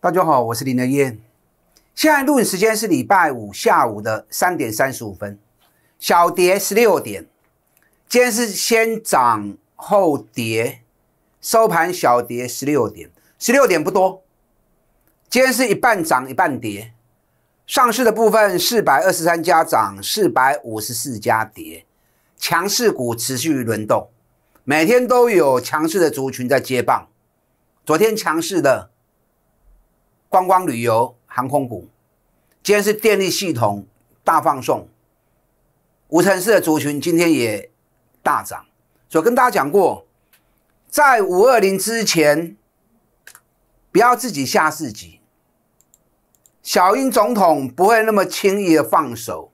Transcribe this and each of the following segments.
大家好，我是林德燕。现在录影时间是礼拜五下午的三点三十五分，小跌十六点。今天是先涨后跌，收盘小跌十六点，十六点不多。今天是一半涨一半跌。上市的部分四百二十三家涨，四百五十四家跌。强势股持续轮动，每天都有强势的族群在接棒。昨天强势的。观光旅游、航空股，今天是电力系统大放送，五城市的族群今天也大涨。所以跟大家讲过，在五二零之前，不要自己吓自己。小英总统不会那么轻易的放手，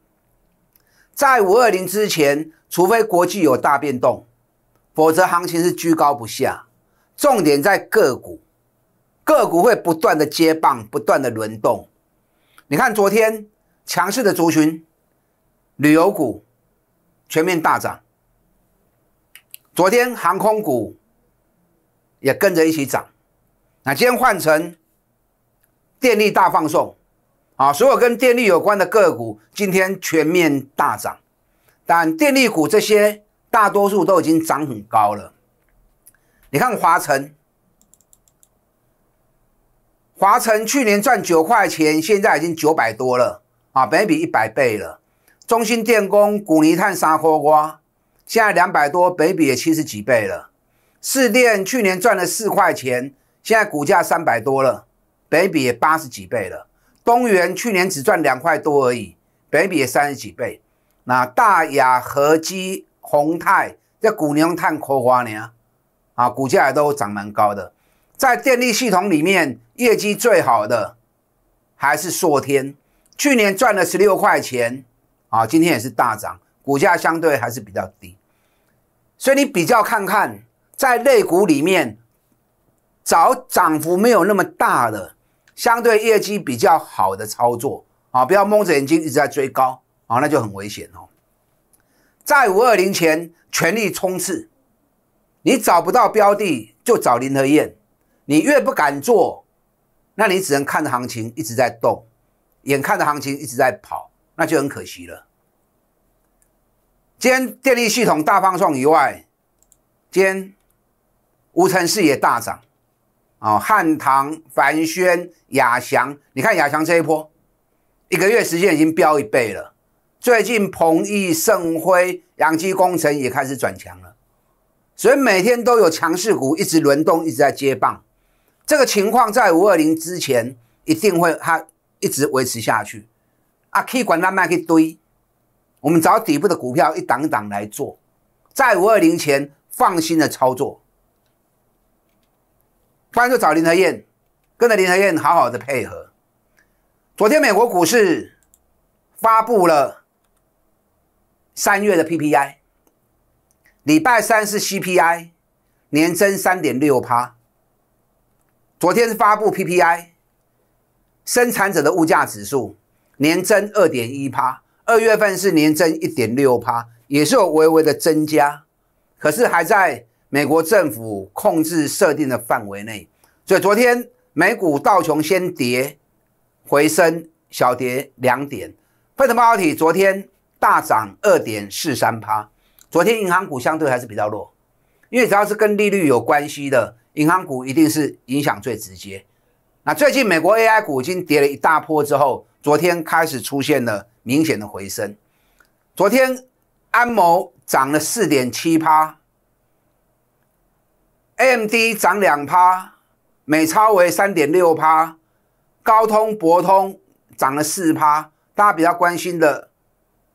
在五二零之前，除非国际有大变动，否则行情是居高不下。重点在个股。个股会不断的接棒，不断的轮动。你看昨天强势的族群，旅游股全面大涨。昨天航空股也跟着一起涨。那今天换成电力大放送，啊，所有跟电力有关的个股今天全面大涨。但电力股这些大多数都已经涨很高了。你看华晨。华晨去年赚九块钱，现在已经九百多了啊，北比一百倍了。中兴电工、古泥炭、沙科瓜，现在两百多，北比也七十几倍了。四电去年赚了四块钱，现在股价三百多了，北比也八十几倍了。东源去年只赚两块多而已，北比也三十几倍。那大雅、和基、宏泰这古尼炭科瓜呢？啊，股价也都涨蛮高的，在电力系统里面。业绩最好的还是硕天，去年赚了十六块钱啊，今天也是大涨，股价相对还是比较低，所以你比较看看，在类股里面找涨幅没有那么大的，相对业绩比较好的操作啊，不要蒙着眼睛一直在追高啊，那就很危险哦。在五二零前全力冲刺，你找不到标的就找林和燕，你越不敢做。那你只能看着行情一直在动，眼看着行情一直在跑，那就很可惜了。今天电力系统大放送以外，今天无尘市也大涨，啊，汉唐、凡轩、亚翔，你看亚翔这一波，一个月时间已经飙一倍了。最近鹏益、盛辉、氧基工程也开始转强了，所以每天都有强势股一直轮动，一直在接棒。这个情况在五二零之前一定会，它一直维持下去啊！可以管它卖，可以堆。我们找底部的股票一档一档来做，在五二零前放心的操作。关注找林和燕，跟着林和燕好好的配合。昨天美国股市发布了三月的 PPI，礼拜三是 CPI，年增三点六趴。昨天是发布 PPI，生产者的物价指数年增二点一帕，二月份是年增一点六帕，也是有微微的增加，可是还在美国政府控制设定的范围内。所以昨天美股道琼先跌，回升小跌两点。非农半导体昨天大涨二点四三趴，昨天银行股相对还是比较弱。因为只要是跟利率有关系的银行股，一定是影响最直接。那最近美国 AI 股已经跌了一大波之后，昨天开始出现了明显的回升。昨天安谋涨了四点七帕，AMD 涨两趴，美超为三点六趴，高通、博通涨了四趴，大家比较关心的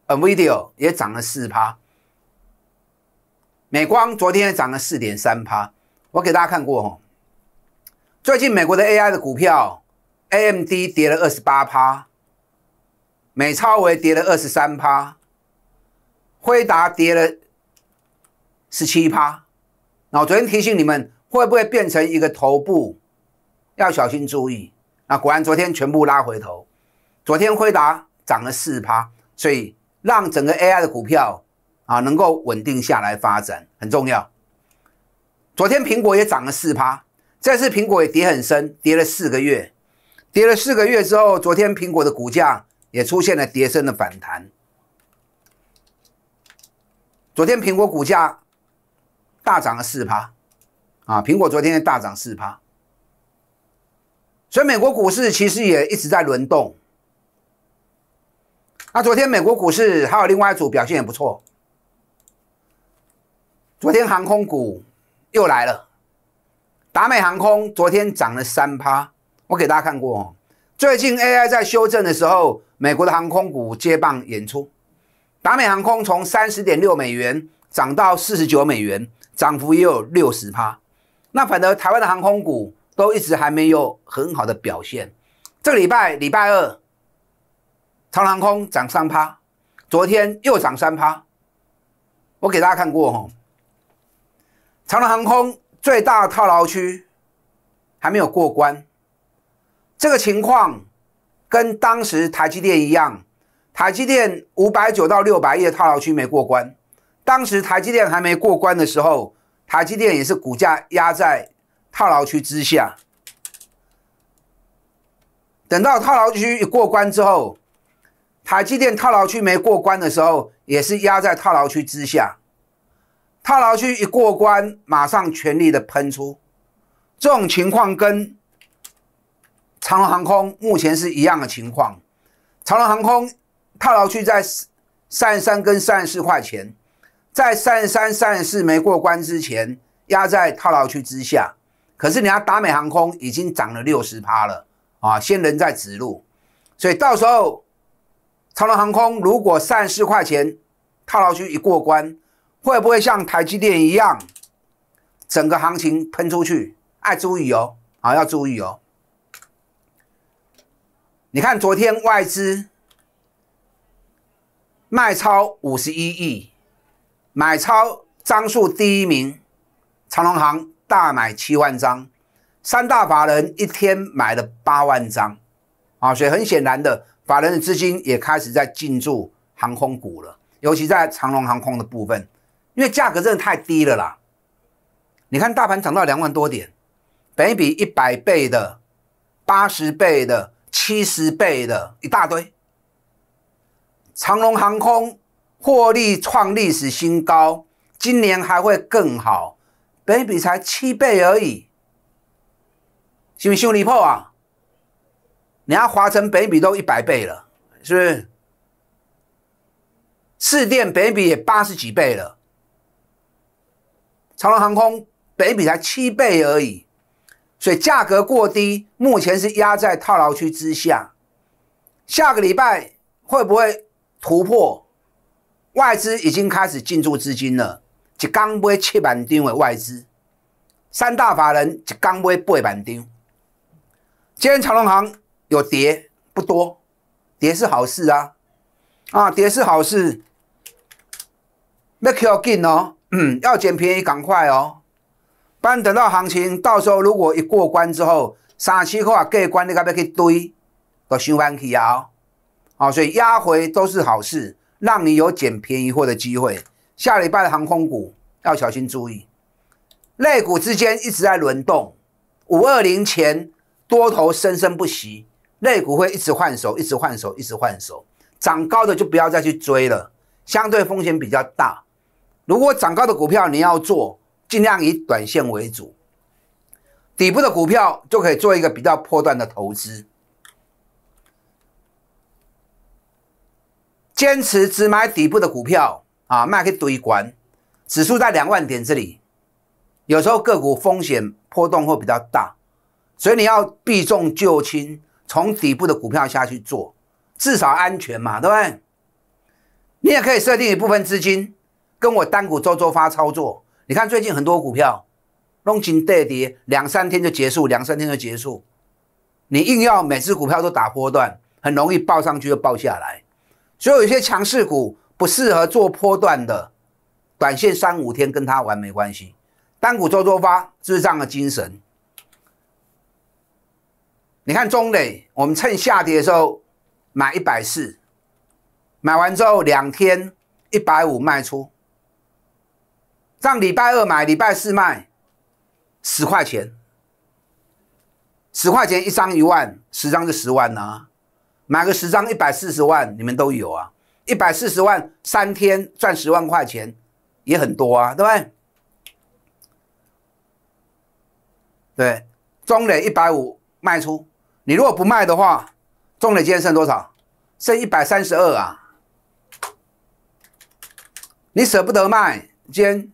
n v i d i o 也涨了四趴。美光昨天涨了四点三趴，我给大家看过哈。最近美国的 AI 的股票，AMD 跌了二十八趴，美超维跌了二十三趴，辉达跌了十七趴。那我昨天提醒你们，会不会变成一个头部，要小心注意。那果然昨天全部拉回头，昨天辉达涨了四趴，所以让整个 AI 的股票。啊，能够稳定下来发展很重要。昨天苹果也涨了四趴，这次苹果也跌很深，跌了四个月，跌了四个月之后，昨天苹果的股价也出现了跌深的反弹。昨天苹果股价大涨了四趴，啊，苹果昨天大涨四趴，所以美国股市其实也一直在轮动。那昨天美国股市还有另外一组表现也不错。昨天航空股又来了，达美航空昨天涨了三趴，我给大家看过。哦。最近 AI 在修正的时候，美国的航空股接棒演出，达美航空从三十点六美元涨到四十九美元，涨幅也有六十趴。那反而台湾的航空股都一直还没有很好的表现。这个礼拜礼拜二，长航空涨三趴，昨天又涨三趴，我给大家看过哦。长隆航空最大的套牢区还没有过关，这个情况跟当时台积电一样，台积电五百九到六百亿的套牢区没过关。当时台积电还没过关的时候，台积电也是股价压在套牢区之下。等到套牢区过关之后，台积电套牢区没过关的时候，也是压在套牢区之下。套牢区一过关，马上全力的喷出，这种情况跟长龙航空目前是一样的情况。长龙航空套牢区在三十三跟三十四块钱，在三十三、三十四没过关之前，压在套牢区之下。可是你要达美航空已经涨了六十趴了啊，先人在指路，所以到时候长龙航空如果三十块钱套牢区一过关，会不会像台积电一样，整个行情喷出去？要注意哦，好要注意哦。你看，昨天外资卖超五十一亿，买超张数第一名，长隆航大买七万张，三大法人一天买了八万张，啊，所以很显然的，法人的资金也开始在进驻航空股了，尤其在长隆航空的部分。因为价格真的太低了啦！你看大盘涨到两万多点，北比一百倍的、八十倍的、七十倍的一大堆。长龙航空获利创历史新高，今年还会更好，北比才七倍而已，是是修理破啊？你要华晨北比都一百倍了，是不是？四电北比也八十几倍了。长隆航空北比才七倍而已，所以价格过低，目前是压在套牢区之下。下个礼拜会不会突破？外资已经开始进驻资金了，一刚不七万板的外资，三大法人一刚杯八万板今天长隆行有跌，不多，跌是好事啊，啊跌是好事，要靠紧哦。嗯，要捡便宜赶快哦，不然等到行情到时候，如果一过关之后，三七块啊过关，你可不可以去堆都循翻去压？啊，所以压回都是好事，让你有捡便宜货的机会。下礼拜的航空股要小心注意，类股之间一直在轮动，五二零前多头生生不息，类股会一直换手，一直换手，一直换手，涨高的就不要再去追了，相对风险比较大。如果涨高的股票你要做，尽量以短线为主；底部的股票就可以做一个比较破断的投资。坚持只买底部的股票啊，卖去堆关。指数在两万点这里，有时候个股风险波动会比较大，所以你要避重就轻，从底部的股票下去做，至少安全嘛，对不对？你也可以设定一部分资金。跟我单股周周发操作，你看最近很多股票，弄紧跌跌，两三天就结束，两三天就结束。你硬要每只股票都打波段，很容易爆上去又爆下来。所以有些强势股不适合做波段的，短线三五天跟它玩没关系。单股周周发，智障的精神。你看中磊，我们趁下跌的时候买一百四，买完之后两天一百五卖出。让礼拜二买，礼拜四卖，十块钱，十块钱一张一万，十张就十万呐，买个十张一百四十万，你们都有啊，一百四十万三天赚十万块钱，也很多啊，对不对？对，中磊一百五卖出，你如果不卖的话，中磊今天剩多少？剩一百三十二啊，你舍不得卖，天。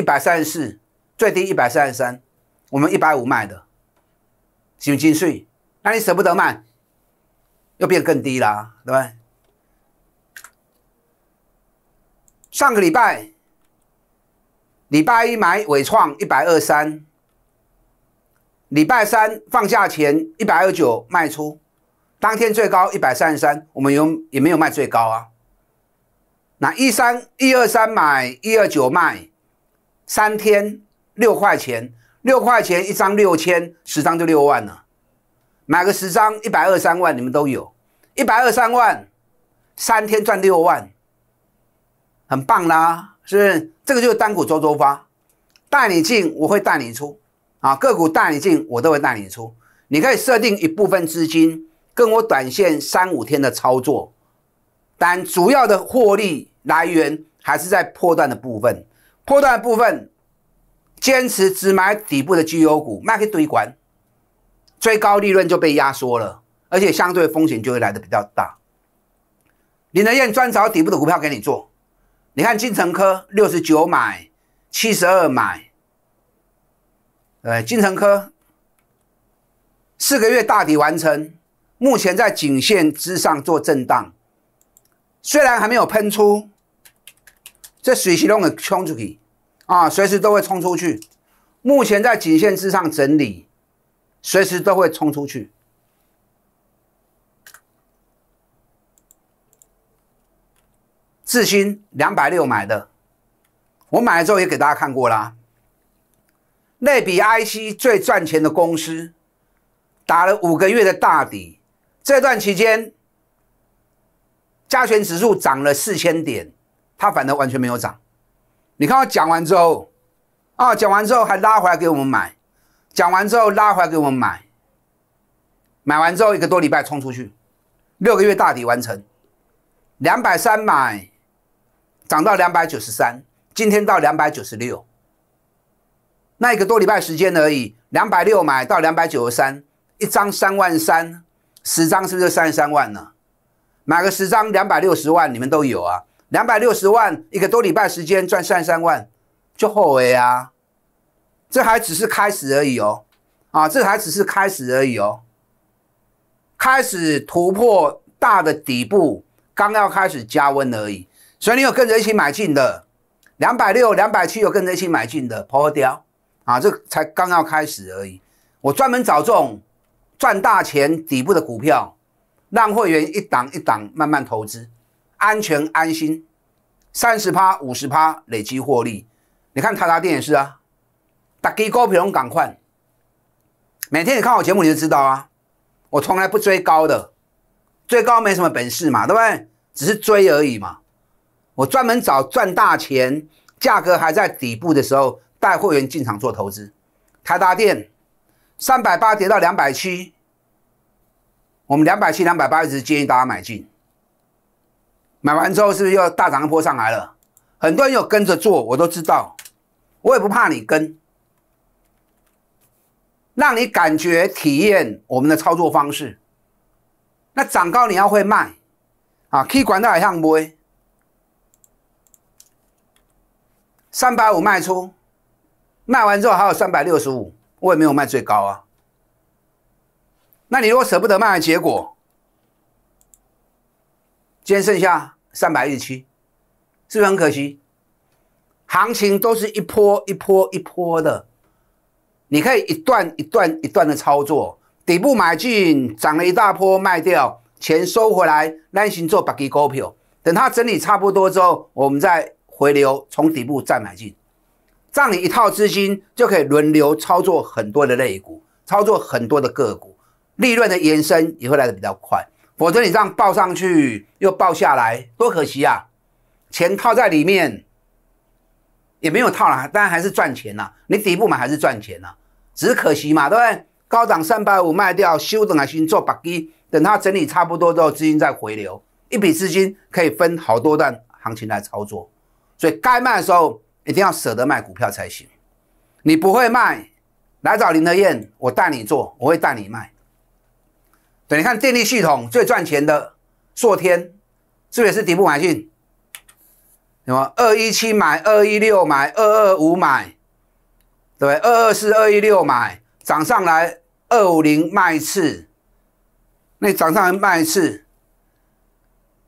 一百三十四，最低一百三十三，我们一百五卖的，行进税，那你舍不得卖，又变更低啦，对吧？上个礼拜，礼拜一买尾创一百二三，礼拜三放假前一百二九卖出，当天最高一百三十三，我们有也没有卖最高啊，那一三一二三买一二九卖。三天六块钱，六块钱一张，六千，十张就六万了。买个十张，一百二三万，你们都有。一百二三万，三天赚六万，很棒啦，是不是？这个就是单股周周发，带你进，我会带你出。啊，个股带你进，我都会带你出。你可以设定一部分资金跟我短线三五天的操作，但主要的获利来源还是在破断的部分。波段部分，坚持只买底部的绩优股，卖给堆管，最高利润就被压缩了，而且相对风险就会来的比较大。林德燕专找底部的股票给你做，你看金城科六十九买，七十二买，呃，金城科四个月大底完成，目前在颈线之上做震荡，虽然还没有喷出，这水势龙给冲出去。啊，随时都会冲出去。目前在颈线之上整理，随时都会冲出去。智新两百六买的，我买的时候也给大家看过啦。那比 IC 最赚钱的公司，打了五个月的大底，这段期间加权指数涨了四千点，它反而完全没有涨。你看我讲完之后，啊，讲完之后还拉回来给我们买，讲完之后拉回来给我们买，买完之后一个多礼拜冲出去，六个月大底完成，两百三买，涨到两百九十三，今天到两百九十六，那一个多礼拜时间而已，两百六买到两百九十三，一张三万三，十张是不是三十三万呢？买个十张两百六十万，你们都有啊？两百六十万，一个多礼拜时间赚三三万，就后悔啊！这还只是开始而已哦，啊，这还只是开始而已哦，开始突破大的底部，刚要开始加温而已。所以你有跟着一起买进的，两百六、两百七有跟着一起买进的，破掉啊！这才刚要开始而已。我专门找这种赚大钱底部的股票，让会员一档一档慢慢投资。安全安心，三十趴五十趴累积获利。你看台达电也是啊，打低高平龙赶快。每天你看我节目你就知道啊，我从来不追高的，追高没什么本事嘛，对不对？只是追而已嘛。我专门找赚大钱，价格还在底部的时候带会员进场做投资。台达电三百八跌到两百七，我们两百七两百八一直建议大家买进。买完之后是不是又大涨一波上来了？很多人又跟着做，我都知道，我也不怕你跟，让你感觉体验我们的操作方式。那涨高你要会卖，啊，可以管到海上摸。三百五卖出，卖完之后还有三百六十五，我也没有卖最高啊。那你如果舍不得卖，的结果？先天剩下三百一十七，是不是很可惜？行情都是一波一波一波的，你可以一段一段一段的操作，底部买进，涨了一大波卖掉，钱收回来，耐心做百基股票。等它整理差不多之后，我们再回流，从底部再买进，这样你一套资金就可以轮流操作很多的类股，操作很多的个股，利润的延伸也会来的比较快。否则你这样报上去又报下来，多可惜啊！钱套在里面也没有套了，然还是赚钱呐。你底部买还是赚钱呐，只是可惜嘛，对不对？高档三百五卖掉，休等耐新做把一，等它整理差不多之后资金再回流，一笔资金可以分好多段行情来操作。所以该卖的时候一定要舍得卖股票才行。你不会卖，来找林德燕，我带你做，我会带你卖。对，你看电力系统最赚钱的硕天，是不是也是底部买进？什么二一七买，二一六买，二二五买，对二二四、二一六买，涨上来二五零卖一次，那涨上来卖一次，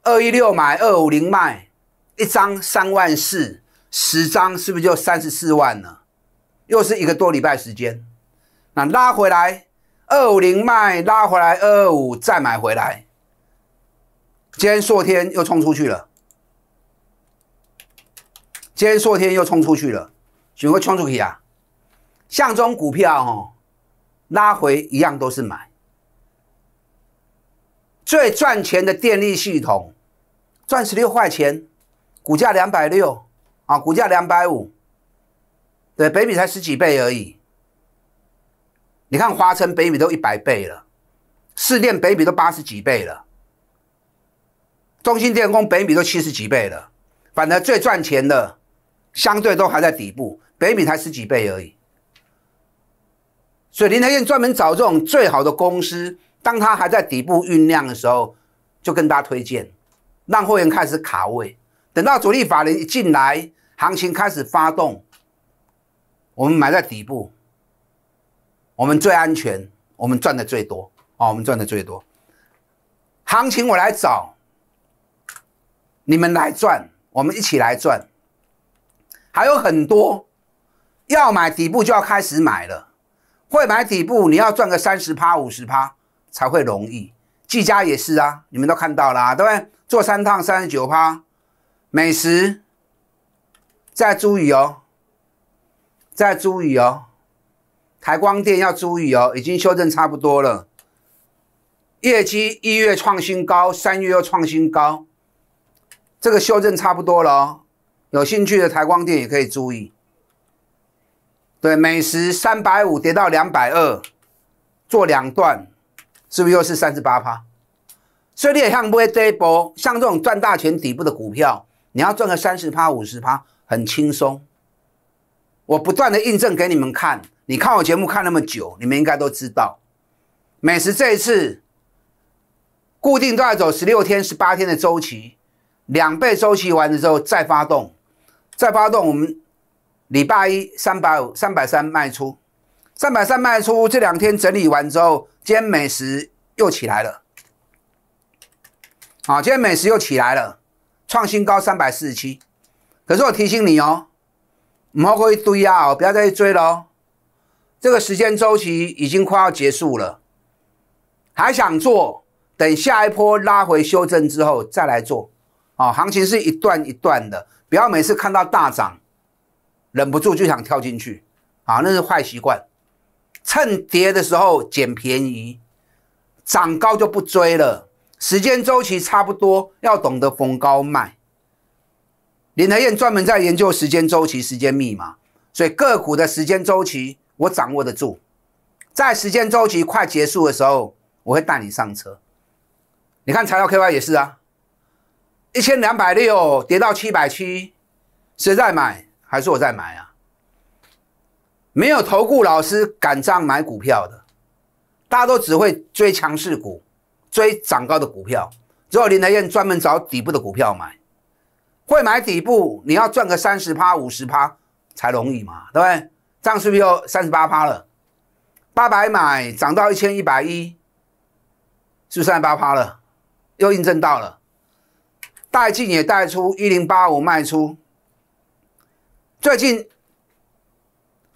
二一六买二五零卖，一张三万四，十张是不是就三十四万了？又是一个多礼拜时间，那拉回来。二五零卖拉回来，二二五再买回来。今天硕天又冲出去了，今天硕天又冲出去了，怎么会冲出去啊？向中股票哦，拉回一样都是买。最赚钱的电力系统，赚十六块钱，股价两百六啊，股价两百五，对，北米才十几倍而已。你看，华晨北米都一百倍了，四电北米都八十几倍了，中心电工北米都七十几倍了，反而最赚钱的相对都还在底部，北米才十几倍而已。所以林海燕专门找这种最好的公司，当它还在底部酝酿的时候，就跟大家推荐，让会员开始卡位，等到主力法人一进来，行情开始发动，我们买在底部。我们最安全，我们赚的最多啊！我们赚的最多，行情我来找，你们来赚，我们一起来赚。还有很多要买底部就要开始买了，会买底部你要赚个三十趴、五十趴才会容易。技嘉也是啊，你们都看到啦，对不对？做三趟三十九趴，美食。再注意哦，再注意哦。台光电要注意哦，已经修正差不多了。业绩一月创新高，三月又创新高，这个修正差不多了。哦。有兴趣的台光电也可以注意。对，美食三百五跌到两百二，做两段，是不是又是三十八趴？所以你也像这一波，像这种赚大钱底部的股票，你要赚个三十趴、五十趴，很轻松。我不断的印证给你们看，你看我节目看那么久，你们应该都知道，美食这一次固定都要走十六天、十八天的周期，两倍周期完了之后再发动，再发动我们礼拜一三百五、三百三卖出，三百三卖出这两天整理完之后，今天美食又起来了，好，今天美食又起来了，创新高三百四十七，可是我提醒你哦。好过去堆啊，不要再去追了。这个时间周期已经快要结束了，还想做？等下一波拉回修正之后再来做。啊，行情是一段一段的，不要每次看到大涨，忍不住就想跳进去。啊，那是坏习惯。趁跌的时候捡便宜，涨高就不追了。时间周期差不多，要懂得逢高卖。林德燕专门在研究时间周期、时间密码，所以个股的时间周期我掌握得住。在时间周期快结束的时候，我会带你上车。你看材料 KY 也是啊，一千两百六跌到七百七，谁在买？还是我在买啊？没有投顾老师敢这样买股票的，大家都只会追强势股、追涨高的股票。只有林德燕专门找底部的股票买。会买底部，你要赚个三十趴、五十趴才容易嘛，对不对？这样是不是又三十八趴了？八百买，涨到一千一百一，是不是三十八趴了？又印证到了，带进也带出，一零八五卖出。最近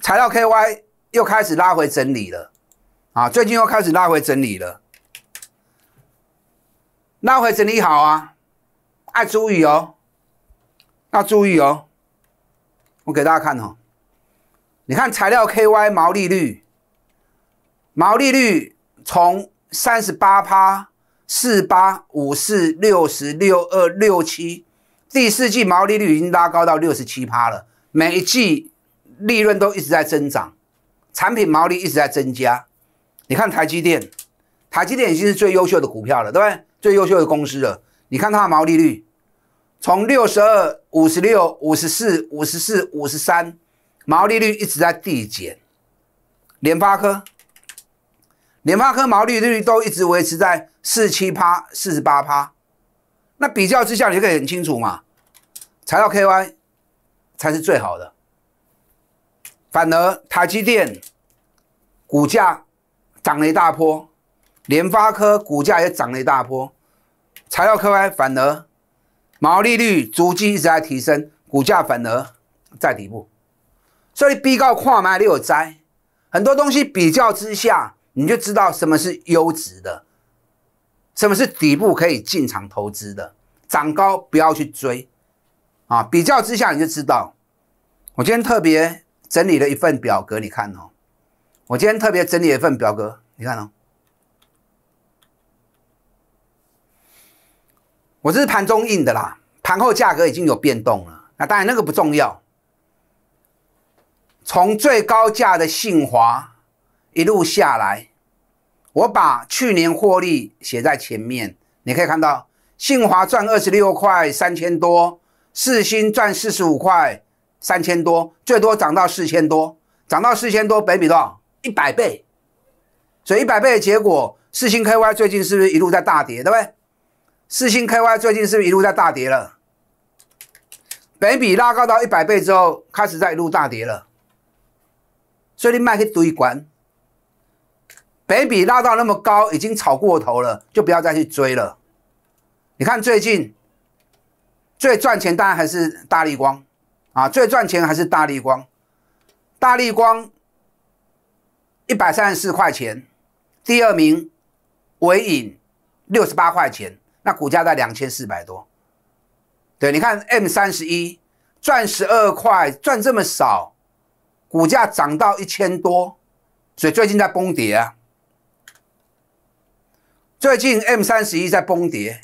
材料 KY 又开始拉回整理了，啊，最近又开始拉回整理了，拉回整理好啊，爱注意哦。要注意哦，我给大家看哦。你看材料 KY 毛利率，毛利率从三十八趴、四八、五四、六十六、二六七，第四季毛利率已经拉高到六十七趴了。每一季利润都一直在增长，产品毛利一直在增加。你看台积电，台积电已经是最优秀的股票了，对不对？最优秀的公司了。你看它的毛利率。从六十二、五十六、五十四、五十四、五十三，毛利率一直在递减。联发科，联发科毛利率都一直维持在四七趴、四十八趴。那比较之下，你就可以很清楚嘛。材料 K Y 才是最好的，反而台积电股价涨了一大波，联发科股价也涨了一大波，材料 K Y 反而。毛利率逐季一直在提升，股价反而在底部，所以逼高跨买你有很多东西比较之下，你就知道什么是优质的，什么是底部可以进场投资的，涨高不要去追，啊，比较之下你就知道。我今天特别整理了一份表格，你看哦，我今天特别整理一份表格，你看哦。我这是盘中印的啦，盘后价格已经有变动了。那当然，那个不重要。从最高价的信华一路下来，我把去年获利写在前面，你可以看到，信华赚二十六块三千多，四星赚四十五块三千多，最多涨到四千多，涨到四千多，北比多少？一百倍。所以一百倍的结果，四星 KY 最近是不是一路在大跌？对不对？四星 KY 最近是不是一路在大跌了，北比拉高到一百倍之后，开始在一路大跌了。所以你卖去堆关，北比拉到那么高，已经炒过头了，就不要再去追了。你看最近最赚钱，当然还是大力光啊，最赚钱还是大力光。大力光一百三十四块钱，第二名尾影六十八块钱。那股价在两千四百多，对，你看 M 三十一赚十二块，赚这么少，股价涨到一千多，所以最近在崩跌啊。最近 M 三十一在崩跌，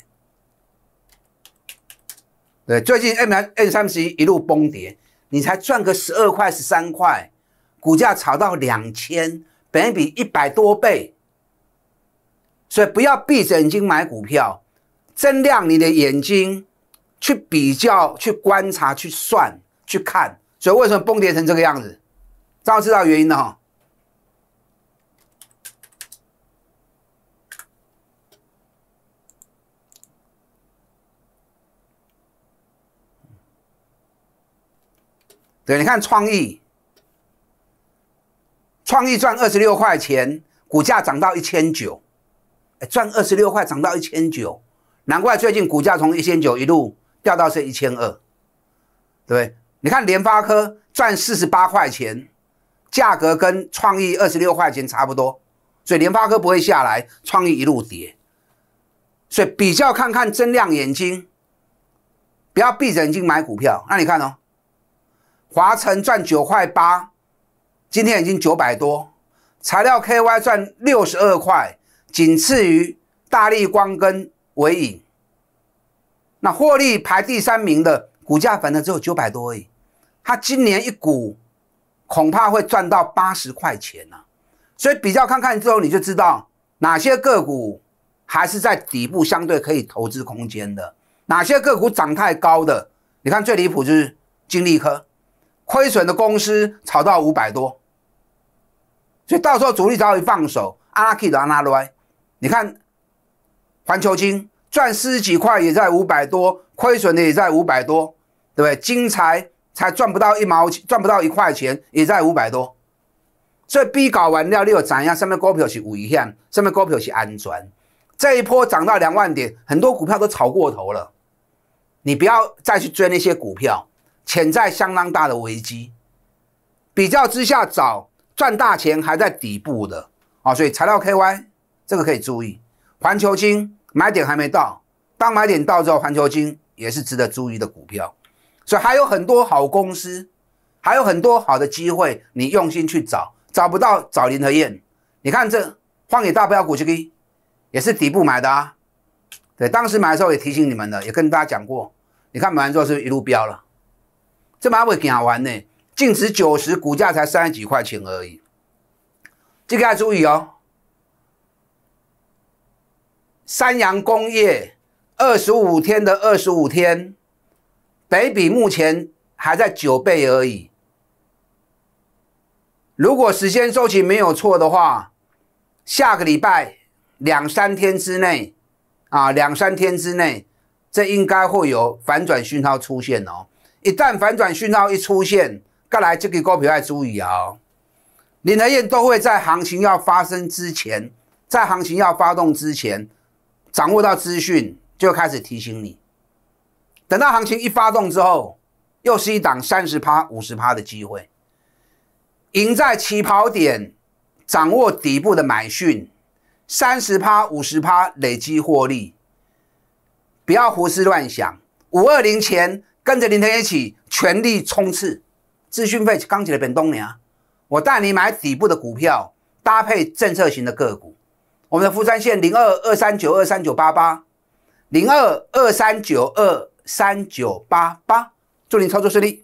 对，最近 M M 三十一一路崩跌，你才赚个十二块十三块，股价炒到两千，本比一百多倍，所以不要闭着眼睛买股票。睁亮你的眼睛，去比较、去观察、去算、去看。所以为什么崩跌成这个样子？大家知道原因哈。对，你看创意，创意赚二十六块钱，股价涨到一千九，赚二十六块，涨到一千九。难怪最近股价从一千九一路掉到是一千二，对不对？你看联发科赚四十八块钱，价格跟创意二十六块钱差不多，所以联发科不会下来，创意一路跌。所以比较看看增量眼睛，不要闭着眼睛买股票。那你看哦，华晨赚九块八，今天已经九百多。材料 KY 赚六十二块，仅次于大力光跟。尾影，那获利排第三名的股价反正只有九百多亿，它今年一股恐怕会赚到八十块钱呢。所以比较看看之后，你就知道哪些个股还是在底部相对可以投资空间的，哪些个股涨太高的。你看最离谱就是金利科，亏损的公司炒到五百多，所以到时候主力早已放手，阿拉的阿拉来，你看。环球金赚十几块也在五百多，亏损的也在五百多，对不对？金材才赚不到一毛钱，赚不到一块钱也在五百多，所以 B 搞完了，你有怎样？上面股票是危险，上面股票是安全。这一波涨到两万点，很多股票都炒过头了，你不要再去追那些股票，潜在相当大的危机。比较之下，找赚大钱还在底部的啊，所以材料 KY 这个可以注意。环球金买点还没到，当买点到之后，环球金也是值得注意的股票，所以还有很多好公司，还有很多好的机会，你用心去找，找不到找林和燕。你看这荒野大标股，这个也是底部买的啊。对，当时买的时候也提醒你们了，也跟大家讲过。你看买完之后是不是一路飙了，这马尾几好玩呢？净值九十，股价才三十几块钱而已，这个要注意哦。三洋工业二十五天的二十五天，北比目前还在九倍而已。如果时间周期没有错的话，下个礼拜两三天之内，啊，两三天之内，这应该会有反转讯号出现哦。一旦反转讯号一出现，各来这个高票要注意啊。你论上都会在行情要发生之前，在行情要发动之前。掌握到资讯就开始提醒你，等到行情一发动之后，又是一档三十趴、五十趴的机会，赢在起跑点，掌握底部的买讯，三十趴、五十趴累积获利，不要胡思乱想，五二零前跟着林腾一起全力冲刺，资讯费刚起来，本东娘，我带你买底部的股票，搭配政策型的个股。我们的福山线零二二三九二三九八八零二二三九二三九八八，祝您操作顺利。